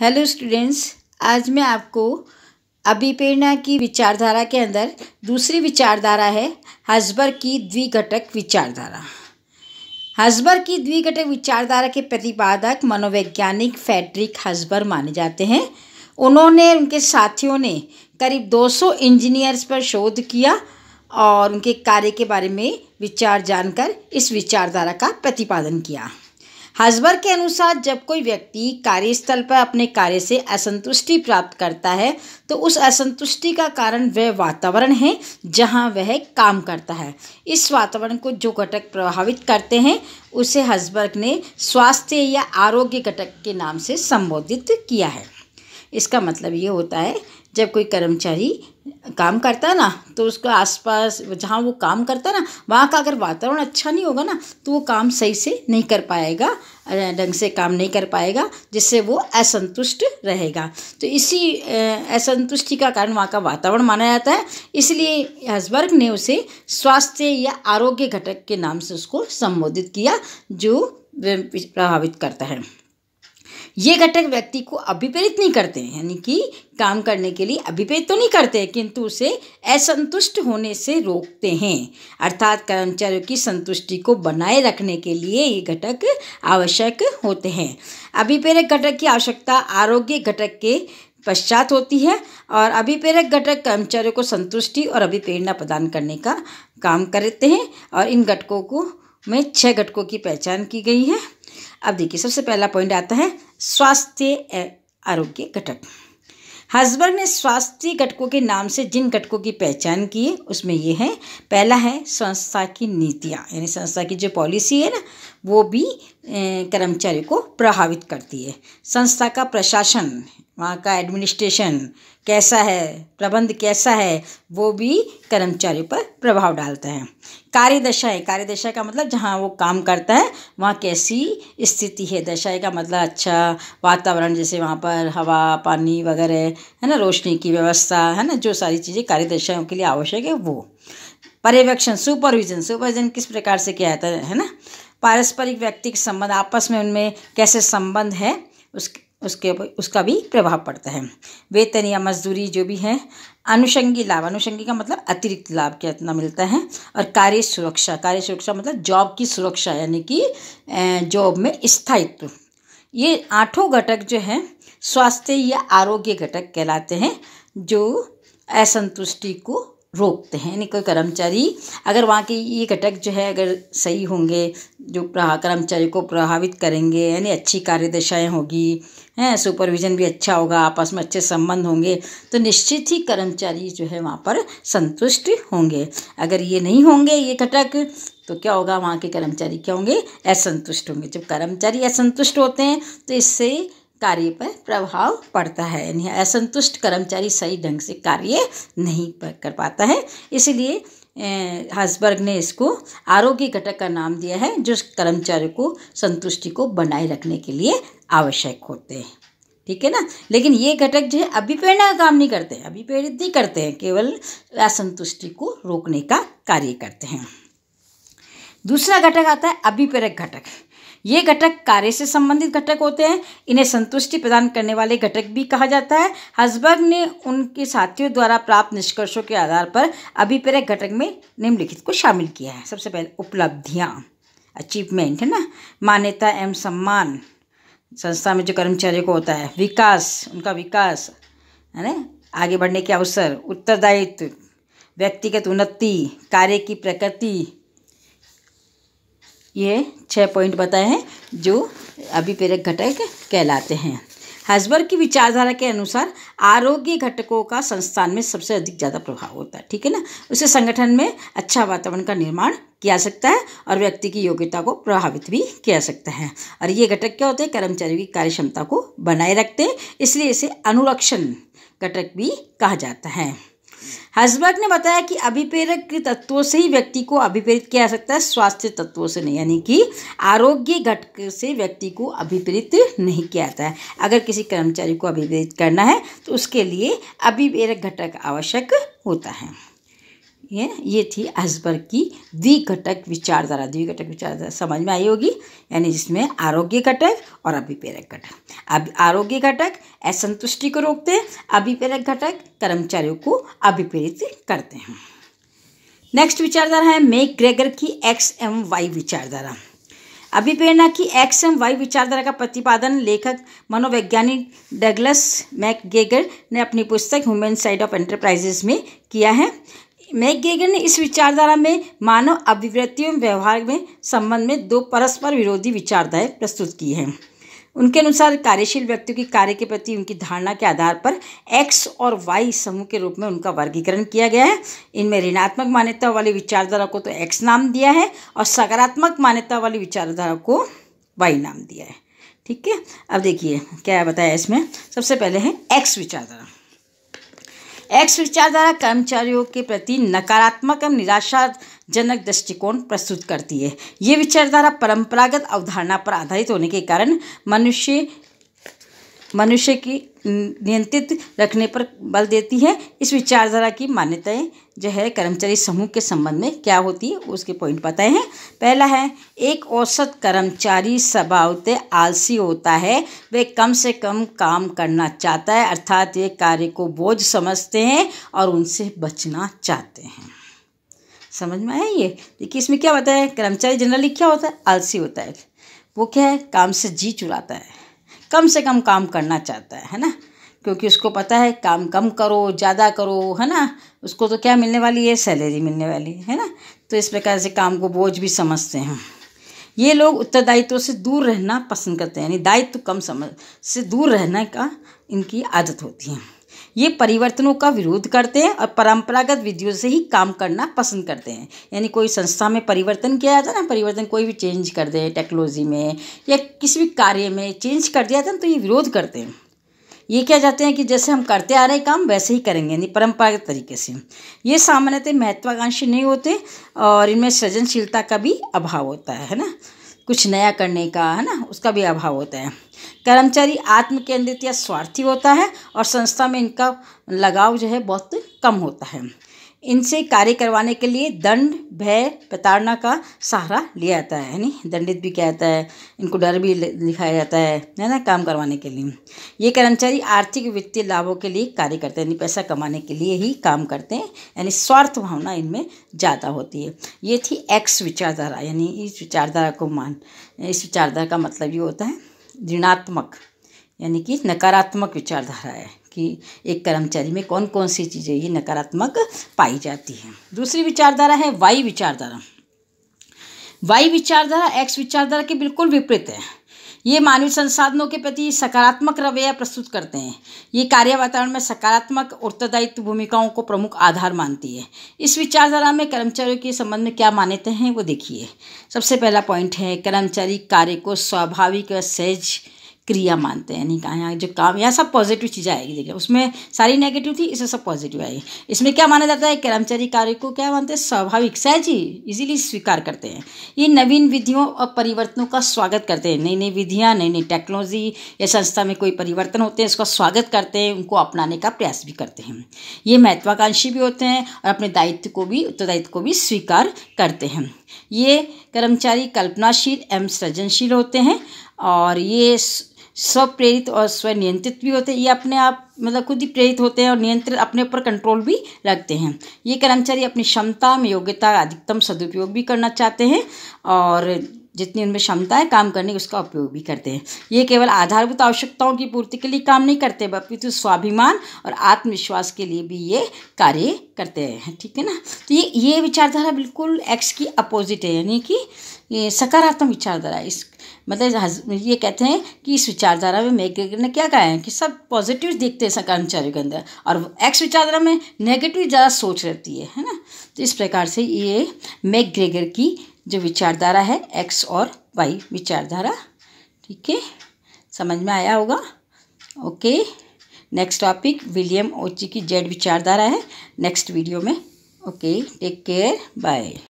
hello students आज मैं आपको अभिप्रेरणा की विचारधारा के अंदर दूसरी विचारधारा है हजबर की द्विघटक विचारधारा हजबर की द्विघटक विचारधारा के प्रतिपादक मनोवैज्ञानिक फैड्रिक हजबर माने जाते हैं उन्होंने उनके साथियों ने करीब 200 इंजीनियर्स पर शोध किया और उनके कार्य के बारे में विचार जानकर इस विचारधारा का प्रतिपादन किया हजबर के अनुसार जब कोई व्यक्ति कार्यस्थल पर अपने कार्य से असंतुष्टि प्राप्त करता है तो उस असंतुष्टि का कारण वह वातावरण है जहां वह काम करता है इस वातावरण को जो घटक प्रभावित करते हैं उसे हजबर्ग ने स्वास्थ्य या आरोग्य घटक के नाम से संबोधित किया है इसका मतलब ये होता है जब कोई कर्मचारी काम करता है ना तो उसका आसपास जहाँ वो काम करता है ना वहाँ का अगर वातावरण अच्छा नहीं होगा ना तो वो काम सही से नहीं कर पाएगा ढंग से काम नहीं कर पाएगा जिससे वो असंतुष्ट रहेगा तो इसी असंतुष्टि का कारण वहाँ का वातावरण माना जाता है इसलिए हजबर्ग ने उसे स्वास्थ्य या आरोग्य घटक के नाम से उसको संबोधित किया जो प्रभावित करता है ये घटक व्यक्ति को अभिप्रेरित नहीं करते हैं यानी कि काम करने के लिए अभिप्रेरित तो नहीं करते किंतु उसे असंतुष्ट होने से रोकते हैं अर्थात कर्मचारियों की संतुष्टि को बनाए रखने के लिए ये घटक आवश्यक होते हैं अभिप्रेरक घटक की आवश्यकता आरोग्य घटक के पश्चात होती है और अभिप्रेरक घटक कर्मचारियों को संतुष्टि और अभिप्रेरणा प्रदान करने का काम करते हैं और इन घटकों को में छह घटकों की पहचान की गई है अब देखिए सबसे पहला पॉइंट आता है स्वास्थ्य आरोग्य घटक हसबर ने स्वास्थ्य घटकों के नाम से जिन घटकों की पहचान की है उसमें ये है पहला है संस्था की नीतियाँ यानी संस्था की जो पॉलिसी है ना वो भी कर्मचारी को प्रभावित करती है संस्था का प्रशासन वहाँ का एडमिनिस्ट्रेशन कैसा है प्रबंध कैसा है वो भी कर्मचारी पर प्रभाव डालता है कार्यदशा है कार्यदशा का मतलब जहाँ वो काम करता है वहाँ कैसी स्थिति है दशाएँ का मतलब अच्छा वातावरण जैसे वहाँ पर हवा पानी वगैरह है ना रोशनी की व्यवस्था है ना जो सारी चीज़ें कार्यदशाओं के लिए आवश्यक है वो पर्यवेक्षण सुपरविजन सुपरविजन किस प्रकार से किया जाता है ना पारस्परिक व्यक्तिक संबंध आपस में उनमें कैसे संबंध है उस उसके उसका भी प्रभाव पड़ता है वेतन या मजदूरी जो भी है अनुषंगी लाभ अनुषंगी का मतलब अतिरिक्त लाभ क्या इतना मिलता है और कार्य सुरक्षा कार्य सुरक्षा मतलब जॉब की सुरक्षा यानी कि जॉब में स्थायित्व ये आठों घटक जो हैं स्वास्थ्य या आरोग्य घटक कहलाते हैं जो असंतुष्टि को रोकते हैं यानी कोई कर्मचारी अगर वहाँ के ये घटक जो है अगर सही होंगे जो कर्मचारी को प्रभावित करेंगे यानी अच्छी कार्यदशाएँ होगी हैं सुपरविज़न भी अच्छा होगा आपस में अच्छे संबंध होंगे तो निश्चित ही कर्मचारी जो है वहाँ पर संतुष्ट होंगे अगर ये नहीं होंगे ये घटक तो क्या होगा वहाँ के कर्मचारी क्या होंगे असंतुष्ट होंगे जब कर्मचारी असंतुष्ट होते हैं तो इससे कार्य पर प्रभाव पड़ता है यानी असंतुष्ट कर्मचारी सही ढंग से कार्य नहीं कर पाता है इसलिए हसबर्ग ने इसको आरोग्य घटक का नाम दिया है जो कर्मचारियों को संतुष्टि को बनाए रखने के लिए आवश्यक होते हैं ठीक है ना लेकिन ये घटक जो है अभिप्रेरणा का काम नहीं करते हैं अभी प्रेरित नहीं करते हैं केवल असंतुष्टि को रोकने का कार्य करते हैं दूसरा घटक आता है अभिप्रेरक घटक ये घटक कार्य से संबंधित घटक होते हैं इन्हें संतुष्टि प्रदान करने वाले घटक भी कहा जाता है हसबर्ग ने उनके साथियों द्वारा प्राप्त निष्कर्षों के आधार पर अभिप्रेरक घटक में निम्नलिखित को शामिल किया है सबसे पहले उपलब्धियाँ अचीवमेंट है ना मान्यता एवं सम्मान संस्था में जो कर्मचारियों को होता है विकास उनका विकास है ना आगे बढ़ने के अवसर उत्तरदायित्व व्यक्तिगत उन्नति कार्य की प्रकृति ये छः पॉइंट बताए हैं जो अभिप्रेरक घटक कहलाते हैं हजबर की विचारधारा के अनुसार आरोग्य घटकों का संस्थान में सबसे अधिक ज़्यादा प्रभाव होता है ठीक है ना उसे संगठन में अच्छा वातावरण का निर्माण किया सकता है और व्यक्ति की योग्यता को प्रभावित भी किया सकता है और ये घटक क्या होते हैं कर्मचारियों की कार्य क्षमता को बनाए रखते हैं इसलिए इसे अनुरक्षण घटक भी कहा जाता है हसबर्ग ने बताया कि अभिप्रेरक के तत्वों से ही व्यक्ति को अभिप्रेरित किया जा सकता है स्वास्थ्य तत्वों से नहीं यानी कि आरोग्य घटक से व्यक्ति को अभिप्रेरित नहीं किया जाता है अगर किसी कर्मचारी को अभिप्रेरित करना है तो उसके लिए अभिप्रेरक घटक आवश्यक होता है ये ये थी आइसबर्ग की द्विघटक विचारधारा द्विघटक विचारधारा समझ में आई होगी यानी जिसमें आरोग्य घटक और अभिप्रेरक घटक अब आरोग्य घटक असंतुष्टि को रोकते हैं अभिप्रेरक घटक कर्मचारियों को अभिप्रेरित करते हैं नेक्स्ट विचारधारा है मेक ग्रेगर की एक्स एम वाई विचारधारा अभिप्रेरणा की एक्स एम वाई विचारधारा का प्रतिपादन लेखक मनोवैज्ञानिक डगलस मैकगेगर ने अपनी पुस्तक ह्यूमन साइड ऑफ एंटरप्राइजेस में किया है मैक गेगर ने इस विचारधारा में मानव अभिव्यक्तियों व्यवहार में संबंध में दो परस्पर विरोधी विचारधाराएं प्रस्तुत की हैं उनके अनुसार कार्यशील व्यक्तियों की कार्य के प्रति उनकी धारणा के आधार पर एक्स और वाई समूह के रूप में उनका वर्गीकरण किया गया है इनमें ऋणात्मक मान्यता वाली विचारधारा को तो एक्स नाम दिया है और सकारात्मक मान्यता वाली विचारधारा को वाई नाम दिया है ठीक है अब देखिए क्या बताया इसमें सबसे पहले है एक्स विचारधारा एक्स विचारधारा कर्मचारियों के प्रति नकारात्मक एवं निराशाजनक दृष्टिकोण प्रस्तुत करती है ये विचारधारा परंपरागत अवधारणा पर आधारित होने के कारण मनुष्य मनुष्य की नियंत्रित रखने पर बल देती है इस विचारधारा की मान्यताएं जो है कर्मचारी समूह के संबंध में क्या होती है उसके पॉइंट बताए हैं पहला है एक औसत कर्मचारी स्वभावतः आलसी होता है वे कम से कम काम करना चाहता है अर्थात वे कार्य को बोझ समझते हैं और उनसे बचना चाहते हैं समझ में आया ये देखिए इसमें क्या बताया कर्मचारी जनरली क्या होता है आलसी होता है वो क्या है काम से जी चुराता है कम से कम काम करना चाहता है है ना क्योंकि उसको पता है काम कम करो ज़्यादा करो है ना उसको तो क्या मिलने वाली है सैलरी मिलने वाली है ना तो इस प्रकार से काम को बोझ भी समझते हैं ये लोग उत्तरदायित्व से दूर रहना पसंद करते हैं यानी दायित्व कम समझ से दूर रहने का इनकी आदत होती है ये परिवर्तनों का विरोध करते हैं और परंपरागत विधियों से ही काम करना पसंद करते हैं यानी कोई संस्था में परिवर्तन किया जाता है ना परिवर्तन कोई भी चेंज कर दे टेक्नोलॉजी में या किसी भी कार्य में चेंज कर दिया जाता है तो ये विरोध करते हैं ये क्या जाते हैं कि जैसे हम करते आ रहे काम वैसे ही करेंगे यानी परंपरागत तरीके से ये सामान्यतः महत्वाकांक्षी नहीं होते और इनमें सृजनशीलता का भी अभाव होता है ना कुछ नया करने का है ना उसका भी अभाव होता है कर्मचारी आत्म केंद्रित या स्वार्थी होता है और संस्था में इनका लगाव जो है बहुत कम होता है इनसे कार्य करवाने के लिए दंड भय प्रताड़ना का सहारा लिया जाता है यानी दंडित भी किया जाता है इनको डर भी दिखाया जाता है है ना काम करवाने के लिए ये कर्मचारी आर्थिक वित्तीय लाभों के लिए कार्य करते हैं यानी पैसा कमाने के लिए ही काम करते हैं यानी स्वार्थ भावना इनमें ज़्यादा होती है ये थी एक्स विचारधारा यानी इस विचारधारा को मान इस विचारधारा का मतलब ये होता है ऋणात्मक यानी कि नकारात्मक विचारधारा है कि एक कर्मचारी में कौन कौन सी चीज़ें ये नकारात्मक पाई जाती हैं दूसरी विचारधारा है वाई विचारधारा वाई विचारधारा एक्स विचारधारा के बिल्कुल विपरीत है ये मानव संसाधनों के प्रति सकारात्मक रवैया प्रस्तुत करते हैं ये कार्य वातावरण में सकारात्मक उत्तरदायित्व भूमिकाओं को प्रमुख आधार मानती है इस विचारधारा में कर्मचारियों के संबंध में क्या मान्यते हैं वो देखिए सबसे पहला पॉइंट है कर्मचारी कार्य को स्वाभाविक व सहज क्रिया मानते हैं कहाँ यहाँ जो काम यहाँ सब पॉजिटिव चीज़ें आएगी देखिए उसमें सारी नेगेटिव थी इसमें सब पॉजिटिव आएगी इसमें क्या माना जाता है कर्मचारी कार्य को क्या मानते हैं स्वाभाविक सहज ही इजीली स्वीकार करते हैं ये नवीन विधियों और परिवर्तनों का स्वागत करते हैं नई नई विधियाँ नई नई टेक्नोलॉजी या संस्था में कोई परिवर्तन होते हैं उसका स्वागत करते हैं उनको अपनाने का प्रयास भी करते हैं ये महत्वाकांक्षी भी होते हैं और अपने दायित्व को भी उत्तरदायित्व को भी स्वीकार करते हैं ये कर्मचारी कल्पनाशील एवं सृजनशील होते हैं और ये स्वप्रेरित और स्वनियंत्रित भी होते हैं ये अपने आप मतलब खुद ही प्रेरित होते हैं और नियंत्रित अपने ऊपर कंट्रोल भी रखते हैं ये कर्मचारी अपनी क्षमता में योग्यता अधिकतम सदुपयोग भी करना चाहते हैं और जितनी उनमें क्षमता है काम करने की उसका उपयोग भी करते हैं ये केवल आधारभूत आवश्यकताओं की पूर्ति के लिए काम नहीं करते बल्कि स्वाभिमान और आत्मविश्वास के लिए भी ये कार्य करते हैं ठीक है ना तो ये ये विचारधारा बिल्कुल एक्स की अपोजिट है यानी कि ये सकारात्मक विचारधारा इस मतलब ये कहते हैं कि इस विचारधारा में मेक ने क्या कहा है कि सब पॉजिटिव देखते हैं कर्मचारियों के अंदर और एक्स विचारधारा में नेगेटिव ज़्यादा सोच रहती है है ना तो इस प्रकार से ये ग्रेगर की जो विचारधारा है एक्स और वाई विचारधारा ठीक है समझ में आया होगा okay next topic William Ouchi की जेड विचारधारा है नेक्स्ट वीडियो में ओके टेक केयर बाय